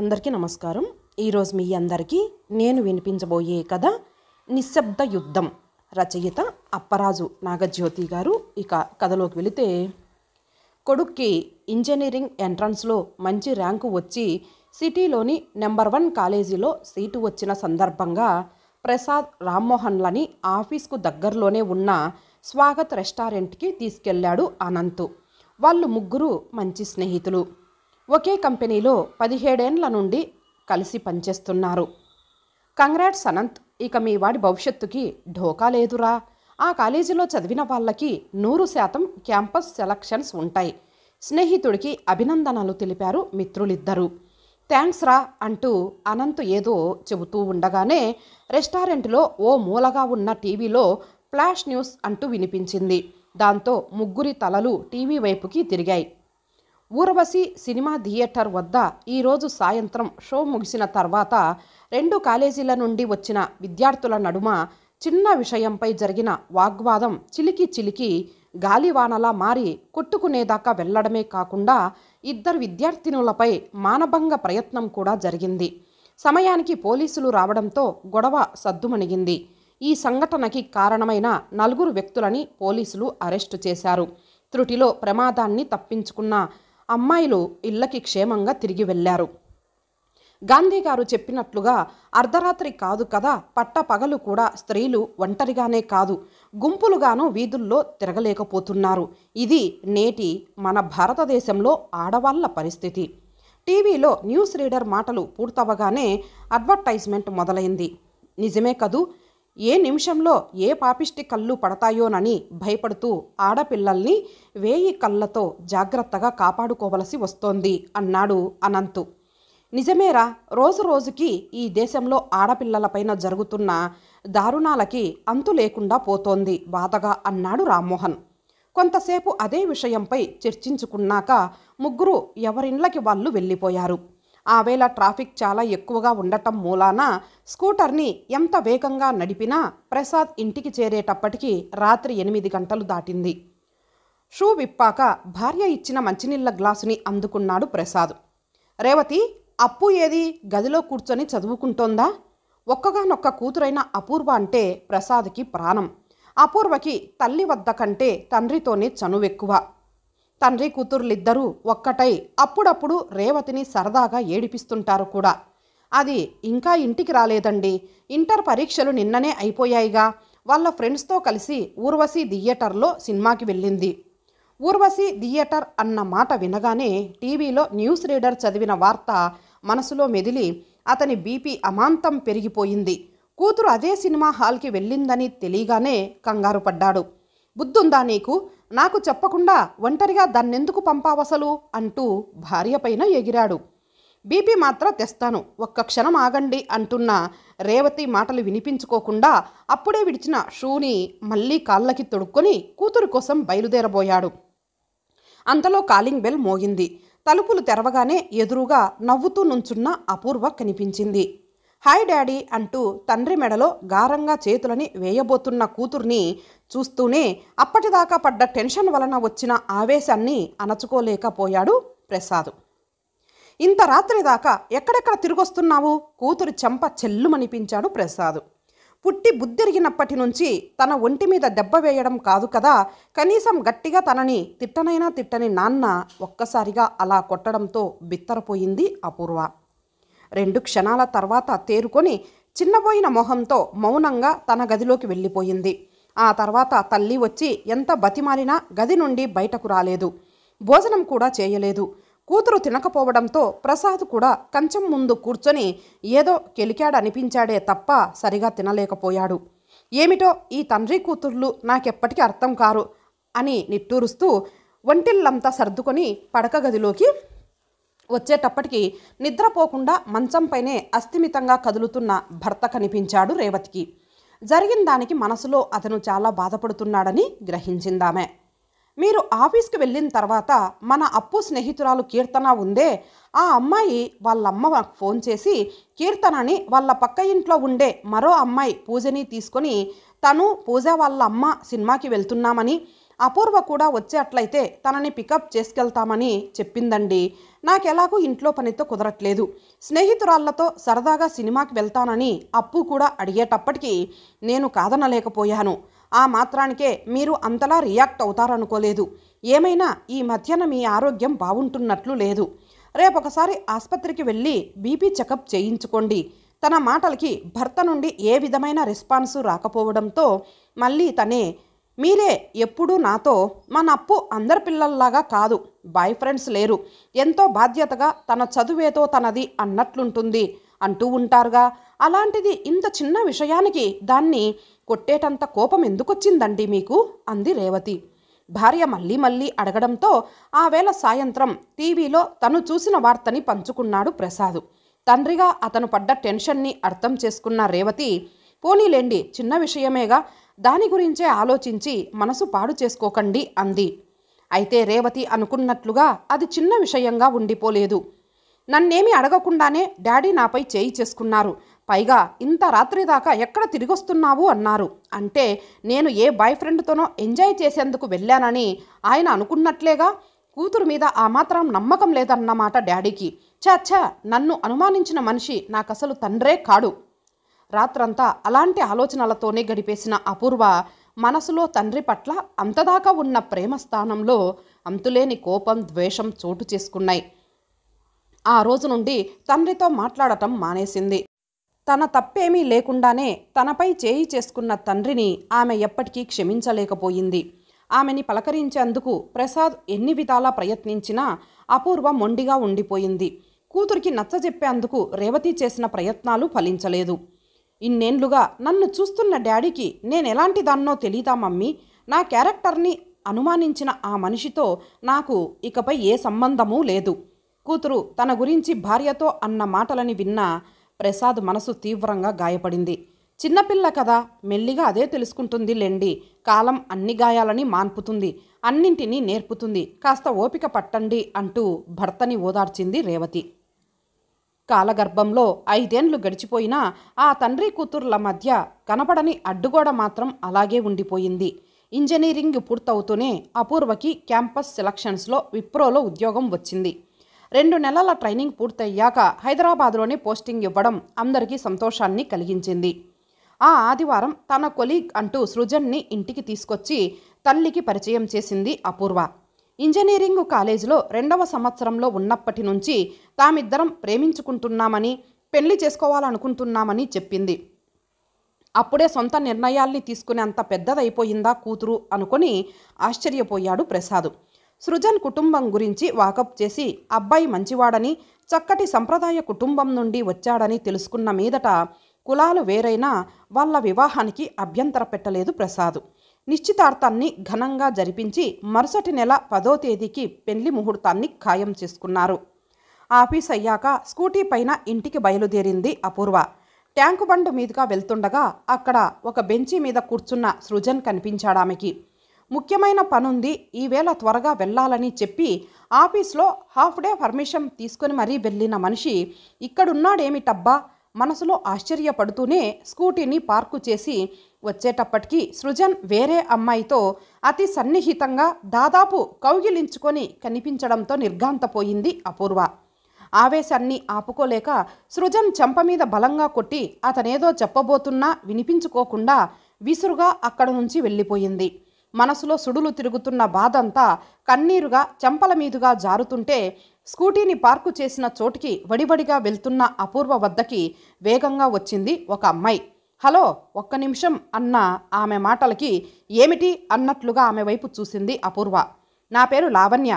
అందరికీ నమస్కారం ఈరోజు మీ అందరికీ నేను వినిపించబోయే కథ నిశ్శబ్ద యుద్ధం రచయిత అప్పరాజు నాగజ్యోతి గారు ఇక కథలోకి వెళితే కొడుక్కి ఇంజనీరింగ్ ఎంట్రన్స్లో మంచి ర్యాంకు వచ్చి సిటీలోని నెంబర్ వన్ కాలేజీలో సీటు వచ్చిన సందర్భంగా ప్రసాద్ రామ్మోహన్లని ఆఫీస్కు దగ్గరలోనే ఉన్న స్వాగత్ రెస్టారెంట్కి తీసుకెళ్లాడు అనంతు వాళ్ళు ముగ్గురు మంచి స్నేహితులు ఒకే కంపెనీలో పదిహేడేండ్ల నుండి కలిసి పనిచేస్తున్నారు కంగ్రాట్స్ అనంత్ ఇక మీ వాడి భవిష్యత్తుకి ఢోకా లేదురా ఆ కాలేజీలో చదివిన వాళ్ళకి నూరు శాతం క్యాంపస్ సెలక్షన్స్ ఉంటాయి స్నేహితుడికి అభినందనలు తెలిపారు మిత్రులిద్దరూ థ్యాంక్స్ రా అంటూ అనంత్ ఏదో చెబుతూ ఉండగానే రెస్టారెంట్లో ఓ మూలగా ఉన్న టీవీలో ఫ్లాష్ న్యూస్ అంటూ వినిపించింది దాంతో ముగ్గురి తలలు టీవీ వైపుకి తిరిగాయి ఊరవశి సినిమా థియేటర్ వద్ద ఈరోజు సాయంత్రం షో ముగిసిన తర్వాత రెండు కాలేజీల నుండి వచ్చిన విద్యార్థుల నడుమ చిన్న విషయంపై జరిగిన వాగ్వాదం చిలికి చిలికి గాలివానలా మారి కొట్టుకునేదాకా వెళ్లడమే కాకుండా ఇద్దరు విద్యార్థినులపై మానభంగ ప్రయత్నం కూడా జరిగింది సమయానికి పోలీసులు రావడంతో గొడవ సద్దుమణిగింది ఈ సంఘటనకి కారణమైన నలుగురు వ్యక్తులని పోలీసులు అరెస్టు చేశారు త్రుటిలో ప్రమాదాన్ని తప్పించుకున్న అమ్మాయిలు ఇళ్ళకి క్షేమంగా తిరిగి వెళ్ళారు గాంధీ గారు చెప్పినట్లుగా అర్ధరాత్రి కాదు కదా పట్ట పగలు కూడా స్త్రీలు ఒంటరిగానే కాదు గుంపులుగాను వీధుల్లో తిరగలేకపోతున్నారు ఇది నేటి మన భారతదేశంలో ఆడవాళ్ల పరిస్థితి టీవీలో న్యూస్ రీడర్ మాటలు పూర్తవగానే అడ్వర్టైజ్మెంట్ మొదలైంది నిజమే కదూ ఏ నిమిషంలో ఏ పాపిష్టి కళ్ళు పడతాయోనని భయపడుతూ ఆడపిల్లల్ని వేయి కళ్ళతో జాగ్రత్తగా కాపాడుకోవలసి వస్తోంది అన్నాడు అనంతు నిజమేరా రోజు రోజుకి ఈ దేశంలో ఆడపిల్లలపైన జరుగుతున్న దారుణాలకి అంతు లేకుండా పోతోంది బాధగా అన్నాడు రామ్మోహన్ కొంతసేపు అదే విషయంపై చర్చించుకున్నాక ముగ్గురు ఎవరిండ్లకి వాళ్ళు వెళ్ళిపోయారు ఆ వేళ ట్రాఫిక్ చాలా ఎక్కువగా ఉండటం మూలాన స్కూటర్ని ఎంత వేగంగా నడిపినా ప్రసాద్ ఇంటికి చేరేటప్పటికి రాత్రి ఎనిమిది గంటలు దాటింది షూ విప్పాక భార్య ఇచ్చిన మంచినీళ్ళ గ్లాసుని అందుకున్నాడు ప్రసాద్ రేవతి అప్పు ఏది గదిలో కూర్చొని చదువుకుంటోందా ఒక్కగానొక్క కూతురైన అపూర్వ అంటే ప్రసాద్కి ప్రాణం అపూర్వకి తల్లి వద్ద కంటే తండ్రితోనే చనువెక్కువ తండ్రి కూతుర్లిద్దరూ ఒక్కటై అప్పుడప్పుడు రేవతిని సరదాగా ఏడిపిస్తుంటారు కూడా అది ఇంకా ఇంటికి రాలేదండి ఇంటర్ పరీక్షలు నిన్ననే అయిపోయాయిగా వాళ్ళ ఫ్రెండ్స్తో కలిసి ఊర్వశి థియేటర్లో సినిమాకి వెళ్ళింది ఊర్వశి థియేటర్ అన్న మాట వినగానే టీవీలో న్యూస్ రీడర్ చదివిన వార్త మనసులో మెదిలి అతని బీపీ అమాంతం పెరిగిపోయింది కూతురు అదే సినిమా హాల్కి వెళ్ళిందని తెలియగానే కంగారు పడ్డాడు బుద్ధుందా నీకు నాకు చెప్పకుండా ఒంటరిగా దాన్నెందుకు పంపావసలు అంటూ భార్యపైన ఎగిరాడు బీపీ మాత్ర తెస్తాను ఒక్క క్షణం ఆగండి అంటున్న రేవతి మాటలు వినిపించుకోకుండా అప్పుడే విడిచిన షూని మళ్ళీ కాళ్ళకి తొడుక్కొని కూతురు కోసం బయలుదేరబోయాడు అంతలో కాలింగ్ బెల్ మోగింది తలుపులు తెరవగానే ఎదురుగా నవ్వుతూ నుంచున్న అపూర్వ కనిపించింది హాయ్ డాడీ అంటూ తండ్రి మెడలో గారంగా చేతులని వేయబోతున్న కూతుర్ని చూస్తూనే అప్పటిదాకా పడ్డ టెన్షన్ వలన వచ్చిన ఆవేశాన్ని అణచుకోలేకపోయాడు ప్రసాద్ ఇంత రాత్రి దాకా ఎక్కడెక్కడ తిరిగొస్తున్నావు కూతురు చెంప చెల్లుమనిపించాడు ప్రసాద్ పుట్టి బుద్ధిరిగినప్పటి నుంచి తన ఒంటి మీద దెబ్బ వేయడం కాదు కదా కనీసం గట్టిగా తనని తిట్టనైనా తిట్టని నాన్న ఒక్కసారిగా అలా కొట్టడంతో బిత్తరపోయింది అపూర్వ రెండు క్షణాల తర్వాత తేరుకొని చిన్నపోయిన మొహంతో మౌనంగా తన గదిలోకి వెళ్ళిపోయింది ఆ తర్వాత తల్లి వచ్చి ఎంత బతిమాలినా గది నుండి బయటకు రాలేదు భోజనం కూడా చేయలేదు కూతురు తినకపోవడంతో ప్రసాద్ కూడా కంచం ముందు కూర్చొని ఏదో కెలికాడనిపించాడే తప్ప సరిగా తినలేకపోయాడు ఏమిటో ఈ తండ్రి కూతుర్లు నాకెప్పటికీ అర్థం కారు అని నిట్టూరుస్తూ ఒంటిల్లంతా సర్దుకొని పడక గదిలోకి వచ్చేటప్పటికి నిద్రపోకుండా మంచంపైనే అస్థిమితంగా కదులుతున్న భర్త కనిపించాడు రేవతికి జరిగిన దానికి మనసులో అతను చాలా బాధపడుతున్నాడని గ్రహించిందామె మీరు ఆఫీస్కి వెళ్ళిన తర్వాత మన అప్పు స్నేహితురాలు కీర్తన ఉందే ఆ అమ్మాయి వాళ్ళమ్మ ఫోన్ చేసి కీర్తనని వాళ్ళ పక్క ఇంట్లో ఉండే మరో అమ్మాయి పూజని తీసుకొని తను పూజ వాళ్ళ అమ్మ సినిమాకి వెళ్తున్నామని అపూర్వ కూడా వచ్చేట్లయితే తనని పికప్ చేసుకెళ్తామని చెప్పిందండి నాకెలాగూ ఇంట్లో పనితో కుదరట్లేదు స్నేహితురాళ్లతో సరదాగా సినిమాకి వెళ్తానని అప్పు కూడా అడిగేటప్పటికీ నేను కాదనలేకపోయాను ఆ మాత్రానికే మీరు అంతలా రియాక్ట్ అవుతారనుకోలేదు ఏమైనా ఈ మధ్యన మీ ఆరోగ్యం బాగుంటున్నట్లు లేదు రేపొకసారి ఆసుపత్రికి వెళ్ళి బీపీ చెకప్ చేయించుకోండి తన మాటలకి భర్త నుండి ఏ విధమైన రెస్పాన్సు రాకపోవడంతో మళ్ళీ తనే మీరే ఎప్పుడూ నాతో మా నప్పు అందరి పిల్లల్లాగా కాదు బాయ్ ఫ్రెండ్స్ లేరు ఎంతో బాధ్యతగా తన చదువేతో తనది అన్నట్లుంటుంది అంటూ ఉంటారుగా అలాంటిది ఇంత చిన్న విషయానికి దాన్ని కొట్టేటంత కోపం ఎందుకొచ్చిందండి మీకు అంది రేవతి భార్య మళ్ళీ మళ్ళీ అడగడంతో ఆ వేళ సాయంత్రం టీవీలో తను చూసిన వార్తని పంచుకున్నాడు ప్రసాద్ తండ్రిగా అతను పడ్డ టెన్షన్ని అర్థం చేసుకున్న రేవతి పోనీలేండి చిన్న విషయమేగా దాని గురించే ఆలోచించి మనసు పాడు చేసుకోకండి అంది అయితే రేవతి అనుకున్నట్లుగా అది చిన్న విషయంగా ఉండిపోలేదు నన్నేమి అడగకుండానే డాడీ నాపై చేయి చేసుకున్నారు పైగా ఇంత రాత్రి దాకా ఎక్కడ తిరిగొస్తున్నావు అన్నారు అంటే నేను ఏ బాయ్ ఫ్రెండ్తోనో ఎంజాయ్ చేసేందుకు వెళ్ళానని ఆయన అనుకున్నట్లేగా కూతురు మీద ఆ మాత్రం నమ్మకం లేదన్నమాట డాడీకి చాచా నన్ను అనుమానించిన మనిషి నాకసలు తండ్రే కాడు రాత్రంతా అలాంటి ఆలోచనలతోనే గడిపేసిన అపూర్వ మనసులో తండ్రి పట్ల అంతదాకా ఉన్న ప్రేమ స్థానంలో అంతులేని కోపం ద్వేషం చోటు చేసుకున్నాయి ఆ రోజు నుండి తండ్రితో మాట్లాడటం మానేసింది తన తప్పేమీ లేకుండానే తనపై చేయి చేసుకున్న తండ్రిని ఆమె ఎప్పటికీ క్షమించలేకపోయింది ఆమెని పలకరించేందుకు ప్రసాద్ ఎన్ని విధాలా ప్రయత్నించినా అపూర్వ మొండిగా ఉండిపోయింది కూతురికి నచ్చజెప్పేందుకు రేవతి చేసిన ప్రయత్నాలు ఫలించలేదు ఇన్నేండ్లుగా నన్ను చూస్తున్న డాడీకి నేను ఎలాంటి దాన్నో తెలీదా మమ్మీ నా క్యారెక్టర్ని అనుమానించిన ఆ మనిషితో నాకు ఇకపై ఏ సంబంధమూ లేదు కూతురు తన గురించి భార్యతో అన్న మాటలని విన్న ప్రసాద్ మనసు తీవ్రంగా గాయపడింది చిన్నపిల్ల కదా మెల్లిగా అదే తెలుసుకుంటుంది లెండి కాలం అన్ని గాయాలని మాన్పుతుంది అన్నింటినీ నేర్పుతుంది కాస్త ఓపిక పట్టండి అంటూ భర్తని ఓదార్చింది రేవతి కాలగర్భంలో ఐదేండ్లు గడిచిపోయినా ఆ తండ్రి కూతుర్ల మధ్య కనపడని అడ్డుగోడ మాత్రం అలాగే ఉండిపోయింది ఇంజనీరింగ్ పూర్తవుతూనే అపూర్వకి క్యాంపస్ సెలక్షన్స్లో విప్రోలో ఉద్యోగం వచ్చింది రెండు నెలల ట్రైనింగ్ పూర్తయ్యాక హైదరాబాద్లోనే పోస్టింగ్ ఇవ్వడం అందరికీ సంతోషాన్ని కలిగించింది ఆ ఆదివారం తన కొలీగ్ అంటూ సృజన్ని ఇంటికి తీసుకొచ్చి తల్లికి పరిచయం చేసింది అపూర్వ ఇంజనీరింగ్ కాలేజీలో రెండవ సంవత్సరంలో ఉన్నప్పటి నుంచి తామిద్దరం ప్రేమించుకుంటున్నామని పెళ్లి చేసుకోవాలనుకుంటున్నామని చెప్పింది అప్పుడే సొంత నిర్ణయాల్ని తీసుకునేంత పెద్దదైపోయిందా కూతురు అనుకుని ఆశ్చర్యపోయాడు ప్రసాద్ సృజన్ కుటుంబం గురించి వాకప్ చేసి అబ్బాయి మంచివాడని చక్కటి సంప్రదాయ కుటుంబం నుండి వచ్చాడని తెలుసుకున్న మీదట కులాలు వేరైనా వాళ్ళ వివాహానికి అభ్యంతర పెట్టలేదు ప్రసాద్ నిశ్చితార్థాన్ని ఘనంగా జరిపించి మరుసటి నెల పదో తేదీకి పెళ్లి ముహూర్తాన్ని ఖాయం చేసుకున్నారు ఆఫీస్ అయ్యాక స్కూటీ పైన ఇంటికి బయలుదేరింది అపూర్వ ట్యాంకు బండ్ మీదుగా వెళ్తుండగా అక్కడ ఒక బెంచి మీద కూర్చున్న సృజన్ కనిపించాడామెకి ముఖ్యమైన పనుంది ఈవేళ త్వరగా వెళ్ళాలని చెప్పి ఆఫీస్లో హాఫ్ డే పర్మిషన్ తీసుకొని మరీ వెళ్ళిన మనిషి ఇక్కడున్నాడేమిటబ్బా మనసులో ఆశ్చర్యపడుతూనే స్కూటీని పార్కు చేసి వచ్చేటప్పటికీ సృజన్ వేరే అమ్మాయితో అతి సన్నిహితంగా దాదాపు కౌగిలించుకొని కనిపించడంతో నిర్ఘాంతపోయింది అపూర్వ ఆవేశాన్ని ఆపుకోలేక సృజన్ చెంప మీద బలంగా కొట్టి అతనేదో చెప్పబోతున్నా వినిపించుకోకుండా విసురుగా అక్కడ నుంచి వెళ్ళిపోయింది మనసులో సుడులు తిరుగుతున్న బాధంతా కన్నీరుగా చెంపల మీదుగా జారుతుంటే స్కూటీని పార్కు చేసిన చోటికి వడివడిగా వెళ్తున్న అపూర్వ వద్దకి వేగంగా వచ్చింది ఒక అమ్మాయి హలో ఒక్క నిమిషం అన్న ఆమె మాటలకి ఏమిటి అన్నట్లుగా ఆమె వైపు చూసింది అపూర్వ నా పేరు లావణ్య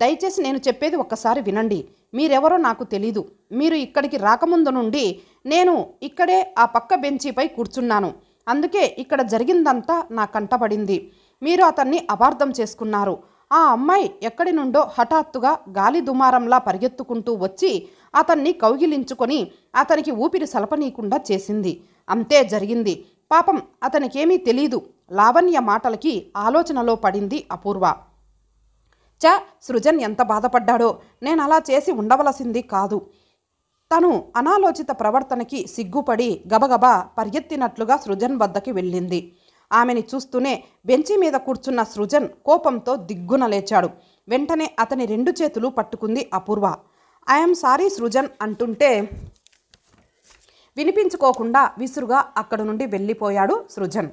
దయచేసి నేను చెప్పేది ఒక్కసారి వినండి మీరెవరో నాకు తెలీదు మీరు ఇక్కడికి రాకముందు నుండి నేను ఇక్కడే ఆ పక్క బెంచీపై కూర్చున్నాను అందుకే ఇక్కడ జరిగిందంతా నా కంటపడింది మీరు అతన్ని అపార్థం చేసుకున్నారు ఆ అమ్మాయి ఎక్కడి నుండో హఠాత్తుగా గాలి దుమారంలా పరిగెత్తుకుంటూ వచ్చి అతన్ని కౌగిలించుకొని అతనికి ఊపిరి సలపనీయకుండా చేసింది అంతే జరిగింది పాపం అతనికేమీ తెలీదు లావణ్య మాటలకి ఆలోచనలో పడింది అపూర్వ చ సృజన్ ఎంత బాధపడ్డాడో నేను అలా చేసి ఉండవలసింది కాదు తను అనాలోచిత ప్రవర్తనకి సిగ్గుపడి గబగబా పరిగెత్తినట్లుగా సృజన్ వద్దకి వెళ్ళింది ఆమెని చూస్తూనే బెంచి మీద కూర్చున్న సృజన్ కోపంతో దిగ్గున లేచాడు వెంటనే అతని రెండు చేతులు పట్టుకుంది అపూర్వ ఐఎమ్ సారీ సృజన్ అంటుంటే వినిపించుకోకుండా విసురుగా అక్కడి నుండి వెళ్ళిపోయాడు సృజన్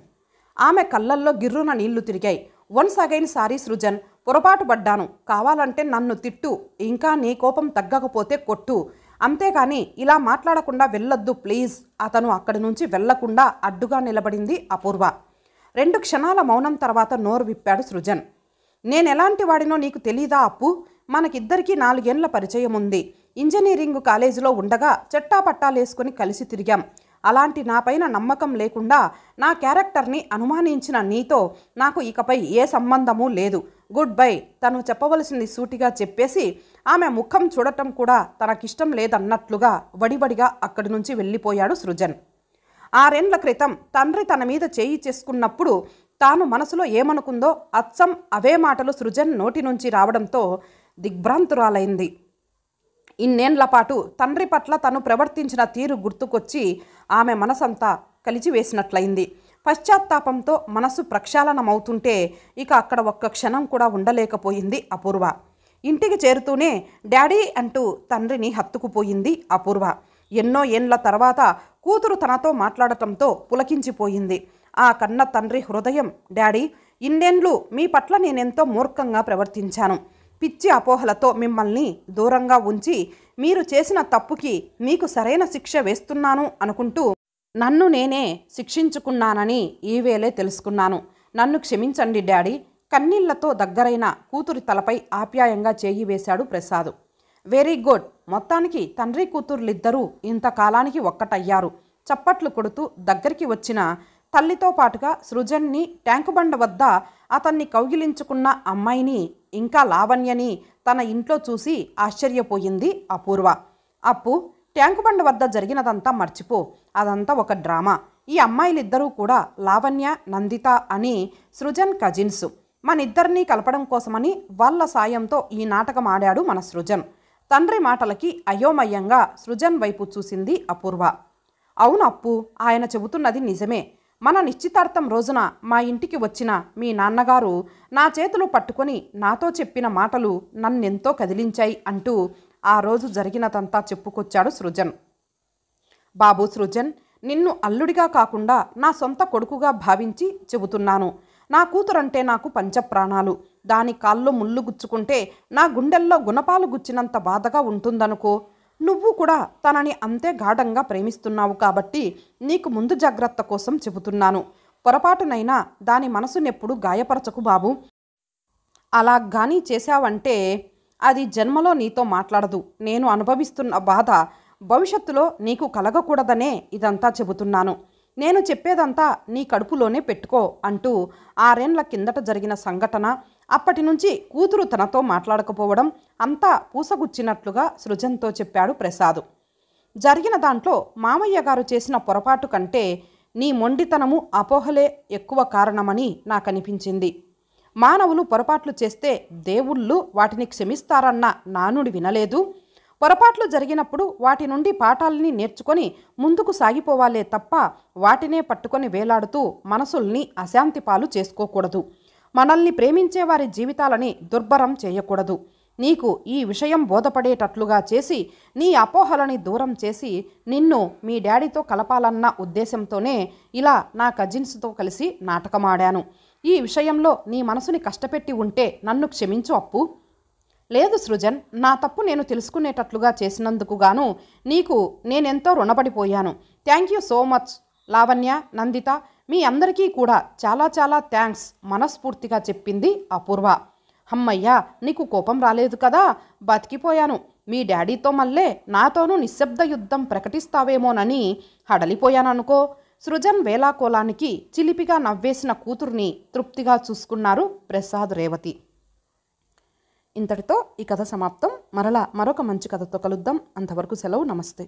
ఆమె కళ్ళల్లో గిర్రున నీళ్లు తిరిగాయి వన్స్ అగైన్ సారీ సృజన్ పొరపాటు పడ్డాను కావాలంటే నన్ను తిట్టు ఇంకా నీ కోపం తగ్గకపోతే కొట్టు అంతేకాని ఇలా మాట్లాడకుండా వెళ్ళొద్దు ప్లీజ్ అతను అక్కడి నుంచి వెళ్లకుండా అడ్డుగా నిలబడింది అపూర్వ రెండు క్షణాల మౌనం తర్వాత నోరు విప్పాడు సృజన్ నేనెలాంటి వాడినో నీకు తెలీదా అప్పు మనకిద్దరికీ నాలుగేండ్ల పరిచయం ఉంది ఇంజనీరింగ్ కాలేజీలో ఉండగా చెట్టా పట్టాలేసుకుని కలిసి తిరిగాం అలాంటి నాపైన నమ్మకం లేకుండా నా క్యారెక్టర్ని అనుమానించిన నీతో నాకు ఇకపై ఏ సంబంధము లేదు గుడ్ బై తను చెప్పవలసింది సూటిగా చెప్పేసి ఆమె ముఖం చూడటం కూడా తనకిష్టం లేదన్నట్లుగా వడివడిగా అక్కడి నుంచి వెళ్ళిపోయాడు సృజన్ ఆరేండ్ల క్రితం తండ్రి తన మీద చేయి చేసుకున్నప్పుడు తాను మనసులో ఏమనుకుందో అచ్చం అవే మాటలు సృజన్ నోటి నుంచి రావడంతో దిగ్భ్రాంతురాలైంది ఇన్నేండ్ల పాటు తండ్రి పట్ల తను ప్రవర్తించిన తీరు గుర్తుకొచ్చి ఆమె మనసంతా కలిచివేసినట్లయింది పశ్చాత్తాపంతో మనసు ప్రక్షాళనమవుతుంటే ఇక అక్కడ ఒక్క క్షణం కూడా ఉండలేకపోయింది అపూర్వ ఇంటికి చేరుతూనే డాడీ అంటూ తండ్రిని హత్తుకుపోయింది అపూర్వ ఎన్నో ఏండ్ల తర్వాత కూతురు తనతో మాట్లాడటంతో పులకించిపోయింది ఆ కన్న తండ్రి హృదయం డాడీ ఇన్నేండ్లు మీ పట్ల నేనెంతో మూర్ఖంగా ప్రవర్తించాను పిచ్చి అపోహలతో మిమ్మల్ని దూరంగా ఉంచి మీరు చేసిన తప్పుకి మీకు సరైన శిక్ష వేస్తున్నాను అనుకుంటూ నన్ను నేనే శిక్షించుకున్నానని ఈవేళే తెలుసుకున్నాను నన్ను క్షమించండి డాడీ కన్నీళ్లతో దగ్గరైన కూతురి తలపై ఆప్యాయంగా చేయి వేశాడు ప్రసాద్ వెరీ గుడ్ మొత్తానికి తండ్రి కూతుర్లిద్దరూ ఇంతకాలానికి ఒక్కటయ్యారు చప్పట్లు కొడుతూ దగ్గరికి వచ్చిన తల్లితో పాటుగా సృజన్ని ట్యాంకు బండ వద్ద అతన్ని కౌగిలించుకున్న అమ్మాయిని ఇంకా లావణ్యని తన ఇంట్లో చూసి ఆశ్చర్యపోయింది అపూర్వ అప్పు ట్యాంకు బండ వద్ద జరిగినదంతా మర్చిపో అదంతా ఒక డ్రామా ఈ అమ్మాయిలిద్దరూ కూడా లావణ్య నందిత అని సృజన్ కజిన్స్ మనిద్దరినీ కలపడం కోసమని వాళ్ళ సాయంతో ఈ నాటకం ఆడాడు మన సృజన్ తండ్రి మాటలకి అయోమయంగా సృజన్ వైపు చూసింది అపూర్వ అవును అప్పు ఆయన చెబుతున్నది నిజమే మన నిశ్చితార్థం రోజున మా ఇంటికి వచ్చిన మీ నాన్నగారు నా చేతులు పట్టుకొని నాతో చెప్పిన మాటలు నన్నెంతో కదిలించాయి అంటూ ఆ రోజు జరిగినదంతా చెప్పుకొచ్చాడు సృజన్ బాబు సృజన్ నిన్ను అల్లుడిగా కాకుండా నా సొంత కొడుకుగా భావించి చెబుతున్నాను నా కూతురంటే నాకు పంచప్రాణాలు దాని కాల్లో ముళ్ళు గుచ్చుకుంటే నా గుండెల్లో గుణపాలు గుచ్చినంత బాధగా ఉంటుందనుకో నువ్వు కూడా తనని అంతే గాఢంగా ప్రేమిస్తున్నావు కాబట్టి నీకు ముందు జాగ్రత్త కోసం చెబుతున్నాను పొరపాటునైనా దాని మనసునెప్పుడు గాయపరచకు బాబు అలా గానీ చేశావంటే అది జన్మలో నీతో మాట్లాడదు నేను అనుభవిస్తున్న బాధ భవిష్యత్తులో నీకు కలగకూడదనే ఇదంతా చెబుతున్నాను నేను చెప్పేదంతా నీ కడుపులోనే పెట్టుకో అంటూ ఆరేండ్ల కిందట జరిగిన సంఘటన అప్పటి నుంచి కూతురు తనతో మాట్లాడకపోవడం అంతా పూసగుచ్చినట్లుగా సృజన్తో చెప్పాడు ప్రసాద్ జరిగిన దాంట్లో మామయ్య గారు చేసిన పొరపాటు కంటే నీ మొండితనము అపోహలే ఎక్కువ కారణమని నాకనిపించింది మానవులు పొరపాట్లు చేస్తే దేవుళ్ళు వాటిని క్షమిస్తారన్న నానుడి వినలేదు పొరపాట్లు జరిగినప్పుడు వాటి నుండి పాఠాలని నేర్చుకొని ముందుకు సాగిపోవాలే తప్ప వాటినే పట్టుకొని వేలాడుతూ మనసుల్ని అశాంతిపాలు చేసుకోకూడదు మనల్ని ప్రేమించే వారి జీవితాలని దుర్భరం చేయకూడదు నీకు ఈ విషయం బోధపడేటట్లుగా చేసి నీ అపోహలని దూరం చేసి నిన్ను మీ డాడీతో కలపాలన్న ఉద్దేశంతోనే ఇలా నా కజిన్స్తో కలిసి నాటకమాడాను ఈ విషయంలో నీ మనసుని కష్టపెట్టి ఉంటే నన్ను క్షమించు అప్పు లేదు సృజన్ నా తప్పు నేను తెలుసుకునేటట్లుగా చేసినందుకు గాను నీకు నేనెంతో రుణపడిపోయాను thank you so much Lavanya Nanditha మీ అందరికీ కూడా చాలా చాలా థ్యాంక్స్ మనస్ఫూర్తిగా చెప్పింది అపూర్వ అమ్మయ్యా నీకు కోపం రాలేదు కదా బతికిపోయాను మీ డాడీతో మళ్ళే నాతోనూ నిశ్శబ్ద యుద్ధం ప్రకటిస్తావేమోనని హడలిపోయాననుకో సృజన్ వేలాకోలానికి చిలిపిగా నవ్వేసిన కూతుర్ని తృప్తిగా చూసుకున్నారు ప్రసాద్ రేవతి ఇంతటితో ఈ కథ సమాప్తం మరలా మరొక మంచి కథతో కలుద్దాం అంతవరకు సెలవు నమస్తే